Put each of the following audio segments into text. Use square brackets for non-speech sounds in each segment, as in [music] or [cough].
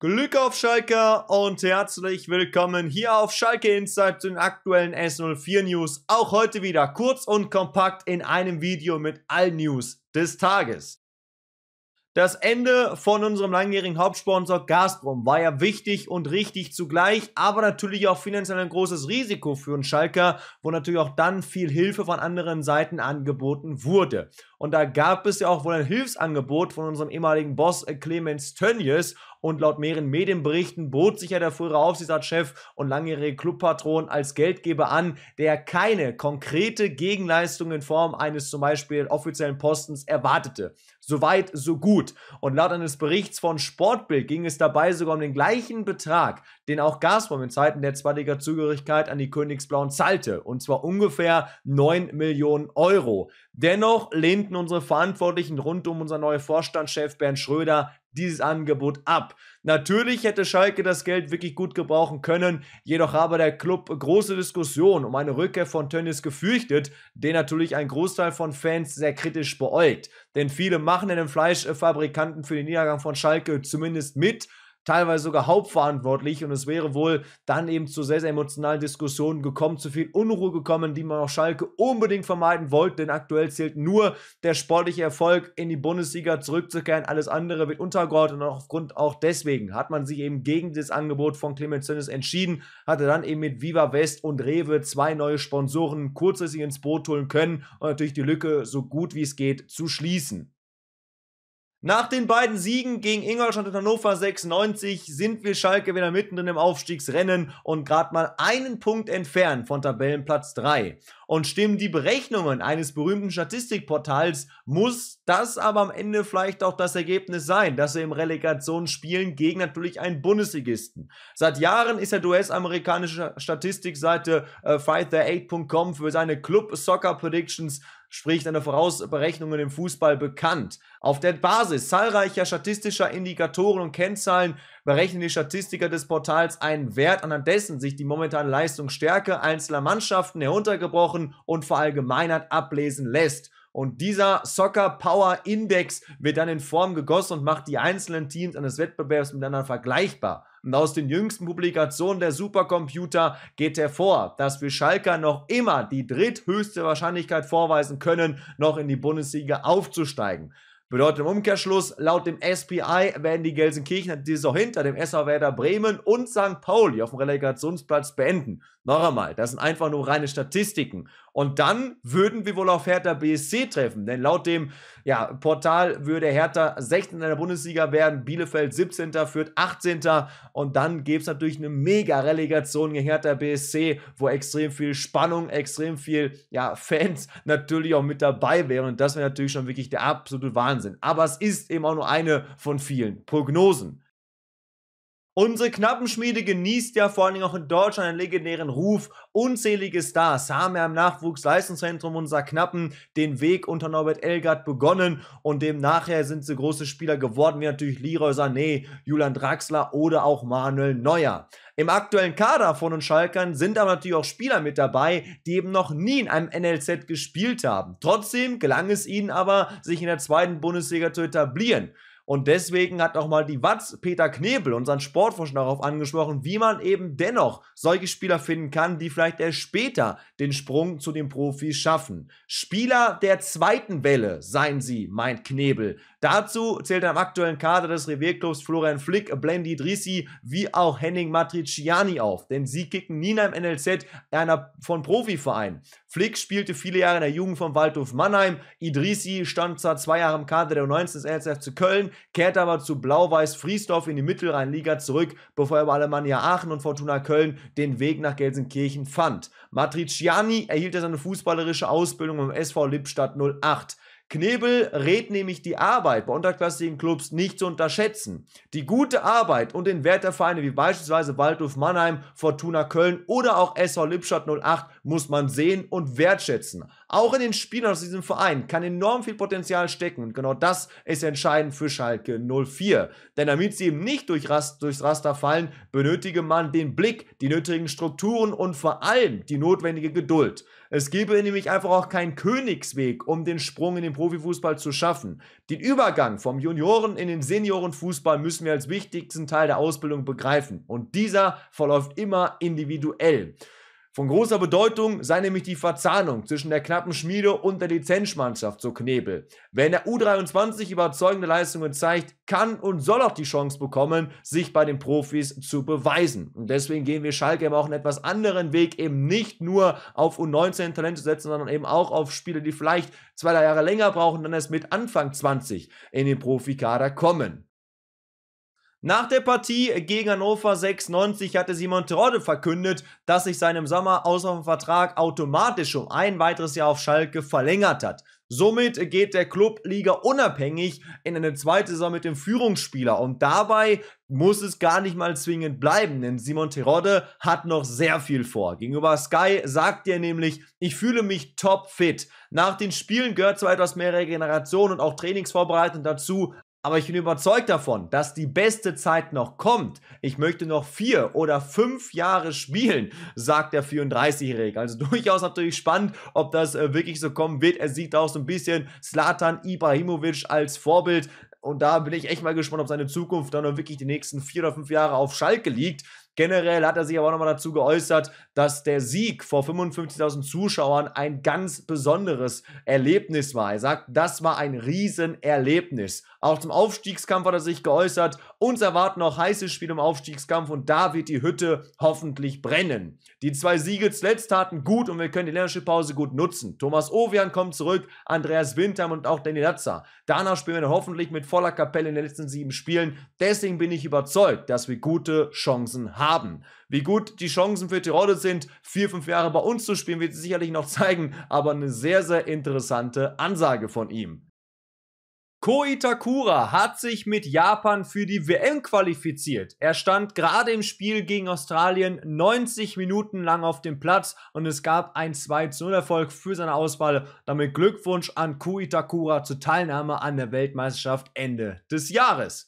Glück auf Schalke und herzlich willkommen hier auf Schalke Insight zu den aktuellen S04 News. Auch heute wieder kurz und kompakt in einem Video mit allen News des Tages. Das Ende von unserem langjährigen Hauptsponsor Gazprom war ja wichtig und richtig zugleich, aber natürlich auch finanziell ein großes Risiko für einen Schalker, wo natürlich auch dann viel Hilfe von anderen Seiten angeboten wurde. Und da gab es ja auch wohl ein Hilfsangebot von unserem ehemaligen Boss äh, Clemens Tönjes. Und laut mehreren Medienberichten bot sich ja der frühere Aufsichtsratschef und langjährige Clubpatron als Geldgeber an, der keine konkrete Gegenleistung in Form eines zum Beispiel offiziellen Postens erwartete. Soweit, so gut. Und laut eines Berichts von Sportbild ging es dabei sogar um den gleichen Betrag, den auch Gazprom in Zeiten der zweitliga Zugehörigkeit an die Königsblauen zahlte. Und zwar ungefähr 9 Millionen Euro. Dennoch lehnt lehnten unsere Verantwortlichen rund um unser neuer Vorstandschef Bernd Schröder dieses Angebot ab. Natürlich hätte Schalke das Geld wirklich gut gebrauchen können, jedoch habe der Club große Diskussionen um eine Rückkehr von Tönnies gefürchtet, den natürlich ein Großteil von Fans sehr kritisch beäugt. Denn viele machen in den Fleischfabrikanten für den Niedergang von Schalke zumindest mit, teilweise sogar hauptverantwortlich und es wäre wohl dann eben zu sehr, sehr emotionalen Diskussionen gekommen, zu viel Unruhe gekommen, die man auch Schalke unbedingt vermeiden wollte, denn aktuell zählt nur der sportliche Erfolg, in die Bundesliga zurückzukehren, alles andere wird untergeordnet und aufgrund auch deswegen hat man sich eben gegen das Angebot von Clemens Zönes entschieden, hatte dann eben mit Viva West und Rewe zwei neue Sponsoren kurzfristig ins Boot holen können und natürlich die Lücke so gut wie es geht zu schließen. Nach den beiden Siegen gegen Ingolstadt und Hannover 96 sind wir Schalke wieder mitten in dem Aufstiegsrennen und gerade mal einen Punkt entfernt von Tabellenplatz 3 und stimmen die Berechnungen eines berühmten Statistikportals, muss das aber am Ende vielleicht auch das Ergebnis sein, dass wir im Relegation spielen gegen natürlich einen Bundesligisten. Seit Jahren ist der US-amerikanische Statistikseite äh, fightthe8.com für seine Club Soccer Predictions sprich deine Vorausberechnungen im Fußball bekannt. Auf der Basis zahlreicher statistischer Indikatoren und Kennzahlen berechnen die Statistiker des Portals einen Wert, anhand dessen sich die momentane Leistungsstärke einzelner Mannschaften heruntergebrochen gebrochen und verallgemeinert ablesen lässt. Und dieser Soccer Power Index wird dann in Form gegossen und macht die einzelnen Teams eines Wettbewerbs miteinander vergleichbar. Und aus den jüngsten Publikationen der Supercomputer geht hervor, dass wir Schalker noch immer die dritthöchste Wahrscheinlichkeit vorweisen können, noch in die Bundesliga aufzusteigen. Bedeutet im Umkehrschluss, laut dem SPI werden die Gelsenkirchener die Saison hinter dem SA Werder Bremen und St. Pauli auf dem Relegationsplatz beenden. Noch einmal, das sind einfach nur reine Statistiken. Und dann würden wir wohl auf Hertha BSC treffen. Denn laut dem ja, Portal würde Hertha 16. in der Bundesliga werden, Bielefeld 17. führt 18. Und dann gäbe es natürlich eine mega Relegation gegen Hertha BSC, wo extrem viel Spannung, extrem viel ja, Fans [laughs] natürlich auch mit dabei wären. Und das wäre natürlich schon wirklich der absolute Wahnsinn. Aber es ist eben auch nur eine von vielen Prognosen. Unsere Knappenschmiede genießt ja vor allen Dingen auch in Deutschland einen legendären Ruf. Unzählige Stars haben ja im Nachwuchsleistungszentrum unserer Knappen den Weg unter Norbert Elgard begonnen und demnachher sind sie große Spieler geworden, wie natürlich Leroy Sané, Julian Draxler oder auch Manuel Neuer. Im aktuellen Kader von den Schalkern sind aber natürlich auch Spieler mit dabei, die eben noch nie in einem NLZ gespielt haben. Trotzdem gelang es ihnen aber, sich in der zweiten Bundesliga zu etablieren. Und deswegen hat auch mal die Watz Peter Knebel, unseren Sportforscher, darauf angesprochen, wie man eben dennoch solche Spieler finden kann, die vielleicht erst später den Sprung zu den Profis schaffen. Spieler der zweiten Welle seien sie, meint Knebel. Dazu zählt am aktuellen Kader des Revierclubs Florian Flick, Blendi Drissi wie auch Henning Matriciani auf, denn sie kicken Nina im NLZ einer von Profivereinen. Flick spielte viele Jahre in der Jugend vom Waldhof Mannheim, Idrisi stand zwar zwei Jahre im Kader der 19 des LSF zu Köln, kehrte aber zu Blau-Weiß-Friesdorf in die Mittelrheinliga zurück, bevor er bei Alemannia Aachen und Fortuna Köln den Weg nach Gelsenkirchen fand. Matriciani erhielt er seine fußballerische Ausbildung im SV Lippstadt 08. Knebel rät nämlich die Arbeit bei unterklassigen Clubs nicht zu unterschätzen. Die gute Arbeit und den Wert der Vereine wie beispielsweise Waldhof Mannheim, Fortuna Köln oder auch SV Lippstadt 08 muss man sehen und wertschätzen. Auch in den Spielern aus diesem Verein kann enorm viel Potenzial stecken und genau das ist entscheidend für Schalke 04. Denn damit sie eben nicht durch Rast, durchs Raster fallen, benötige man den Blick, die nötigen Strukturen und vor allem die notwendige Geduld. Es gäbe nämlich einfach auch keinen Königsweg, um den Sprung in den Profifußball zu schaffen. Den Übergang vom Junioren in den Seniorenfußball müssen wir als wichtigsten Teil der Ausbildung begreifen. Und dieser verläuft immer individuell. Von großer Bedeutung sei nämlich die Verzahnung zwischen der knappen Schmiede und der Lizenzmannschaft, so Knebel. Wer in der U23 überzeugende Leistungen zeigt, kann und soll auch die Chance bekommen, sich bei den Profis zu beweisen. Und deswegen gehen wir Schalke aber auch einen etwas anderen Weg, eben nicht nur auf U19-Talente setzen, sondern eben auch auf Spieler, die vielleicht zwei, drei Jahre länger brauchen, dann erst mit Anfang 20 in den Profikader kommen. Nach der Partie gegen Hannover 96 hatte Simon Terodde verkündet, dass sich seinem Sommer Vertrag automatisch um ein weiteres Jahr auf Schalke verlängert hat. Somit geht der Club Liga unabhängig in eine zweite Saison mit dem Führungsspieler und dabei muss es gar nicht mal zwingend bleiben, denn Simon Terodde hat noch sehr viel vor. Gegenüber Sky sagt er nämlich, ich fühle mich topfit. Nach den Spielen gehört zwar etwas mehr Regeneration und auch Trainingsvorbereitung dazu, aber ich bin überzeugt davon, dass die beste Zeit noch kommt. Ich möchte noch vier oder fünf Jahre spielen, sagt der 34-Jährige. Also [laughs] durchaus natürlich spannend, ob das äh, wirklich so kommen wird. Er sieht auch so ein bisschen Slatan Ibrahimovic als Vorbild. Und da bin ich echt mal gespannt, ob seine Zukunft dann wirklich die nächsten vier oder fünf Jahre auf Schalke liegt. Generell hat er sich aber auch nochmal dazu geäußert, dass der Sieg vor 55.000 Zuschauern ein ganz besonderes Erlebnis war. Er sagt, das war ein Riesenerlebnis. Auch zum Aufstiegskampf hat er sich geäußert. Uns erwarten noch heiße Spiele im Aufstiegskampf und da wird die Hütte hoffentlich brennen. Die zwei Siege zuletzt taten gut und wir können die Länderspielpause gut nutzen. Thomas Ovian kommt zurück, Andreas Winterm und auch Danny Latzer. Danach spielen wir hoffentlich mit voller Kapelle in den letzten sieben Spielen. Deswegen bin ich überzeugt, dass wir gute Chancen haben haben. Wie gut die Chancen für Tirol sind, vier, fünf Jahre bei uns zu spielen, wird sicherlich noch zeigen, aber eine sehr, sehr interessante Ansage von ihm. Koi Takura hat sich mit Japan für die WM qualifiziert. Er stand gerade im Spiel gegen Australien 90 Minuten lang auf dem Platz und es gab ein 2-0 Erfolg für seine Auswahl. Damit Glückwunsch an Koi Takura zur Teilnahme an der Weltmeisterschaft Ende des Jahres.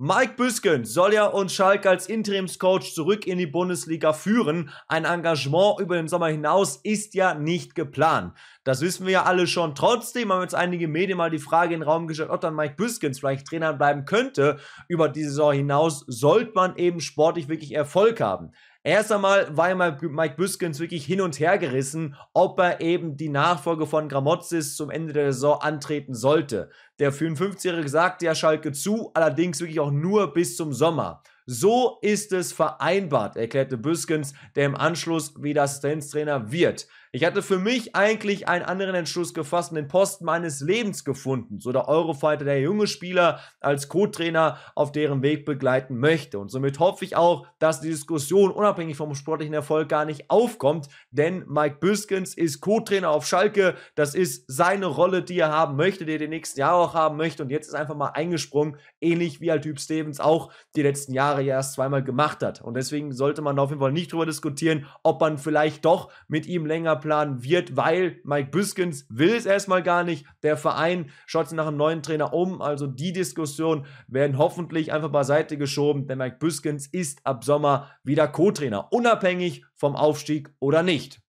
Mike Büsken soll ja uns Schalke als Interimscoach zurück in die Bundesliga führen. Ein Engagement über den Sommer hinaus ist ja nicht geplant. Das wissen wir ja alle schon. Trotzdem haben jetzt einige Medien mal die Frage in den Raum gestellt, ob dann Mike Büskens vielleicht Trainer bleiben könnte über die Saison hinaus, sollte man eben sportlich wirklich Erfolg haben. Erst einmal war ja Mike Büskens wirklich hin und her gerissen, ob er eben die Nachfolge von Gramozis zum Ende der Saison antreten sollte. Der 54-Jährige sagte ja Schalke zu, allerdings wirklich auch nur bis zum Sommer. So ist es vereinbart, erklärte Büskens, der im Anschluss wieder Assistenztrainer wird. Ich hatte für mich eigentlich einen anderen Entschluss gefasst und den Posten meines Lebens gefunden. So der Eurofighter, der junge Spieler als Co-Trainer auf deren Weg begleiten möchte. Und somit hoffe ich auch, dass die Diskussion unabhängig vom sportlichen Erfolg gar nicht aufkommt, denn Mike Büskens ist Co-Trainer auf Schalke. Das ist seine Rolle, die er haben möchte, die er die nächsten Jahre auch haben möchte. Und jetzt ist einfach mal eingesprungen, ähnlich wie halt Typ Stevens auch die letzten Jahre ja erst zweimal gemacht hat. Und deswegen sollte man auf jeden Fall nicht drüber diskutieren, ob man vielleicht doch mit ihm länger planen wird, weil Mike Büskens will es erstmal gar nicht. Der Verein schaut sich nach einem neuen Trainer um. Also die Diskussion werden hoffentlich einfach beiseite geschoben, denn Mike Büskens ist ab Sommer wieder Co-Trainer, unabhängig vom Aufstieg oder nicht.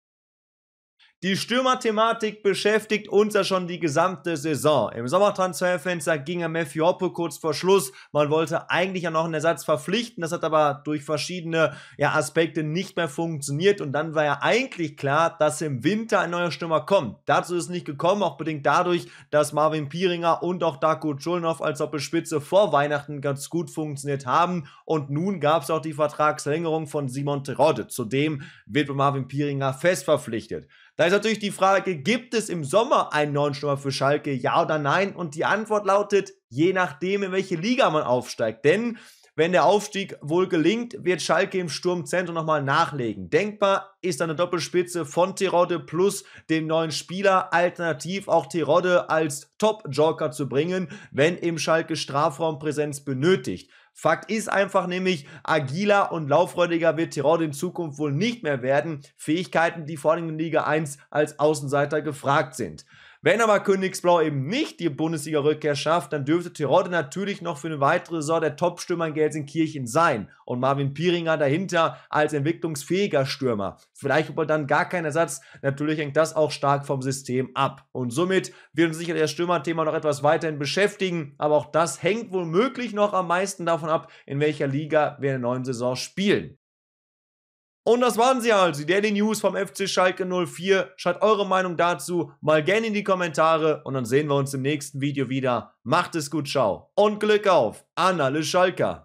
Die Stürmerthematik beschäftigt uns ja schon die gesamte Saison. Im Sommertransferfenster ging er Matthew Hoppe kurz vor Schluss. Man wollte eigentlich ja noch einen Ersatz verpflichten. Das hat aber durch verschiedene ja, Aspekte nicht mehr funktioniert. Und dann war ja eigentlich klar, dass im Winter ein neuer Stürmer kommt. Dazu ist es nicht gekommen, auch bedingt dadurch, dass Marvin Pieringer und auch Darko Tschulnow als Doppelspitze vor Weihnachten ganz gut funktioniert haben. Und nun gab es auch die Vertragsverlängerung von Simon Terodde. Zudem wird Marvin Pieringer fest verpflichtet. Da ist natürlich die Frage, gibt es im Sommer einen neuen Stürmer für Schalke, ja oder nein? Und die Antwort lautet, je nachdem, in welche Liga man aufsteigt. Denn wenn der Aufstieg wohl gelingt, wird Schalke im Sturmzentrum nochmal nachlegen. Denkbar ist eine Doppelspitze von Tirode plus dem neuen Spieler, alternativ auch Tirode als Top-Joker zu bringen, wenn im Schalke Strafraumpräsenz benötigt. Fakt ist einfach nämlich, agiler und lauffreudiger wird Tirol in Zukunft wohl nicht mehr werden. Fähigkeiten, die vor allem in Liga 1 als Außenseiter gefragt sind. Wenn aber Königsblau eben nicht die Bundesliga-Rückkehr schafft, dann dürfte Terodde natürlich noch für eine weitere Saison der Top-Stürmer in Gelsenkirchen sein. Und Marvin Pieringer dahinter als entwicklungsfähiger Stürmer. Vielleicht ob er dann gar keinen Ersatz. Natürlich hängt das auch stark vom System ab. Und somit wird uns sicher das Stürmerthema noch etwas weiterhin beschäftigen. Aber auch das hängt womöglich noch am meisten davon ab, in welcher Liga wir in der neuen Saison spielen. Und das waren sie also, die Daily News vom FC Schalke 04. Schreibt eure Meinung dazu mal gerne in die Kommentare und dann sehen wir uns im nächsten Video wieder. Macht es gut, ciao und Glück auf an alle Schalker.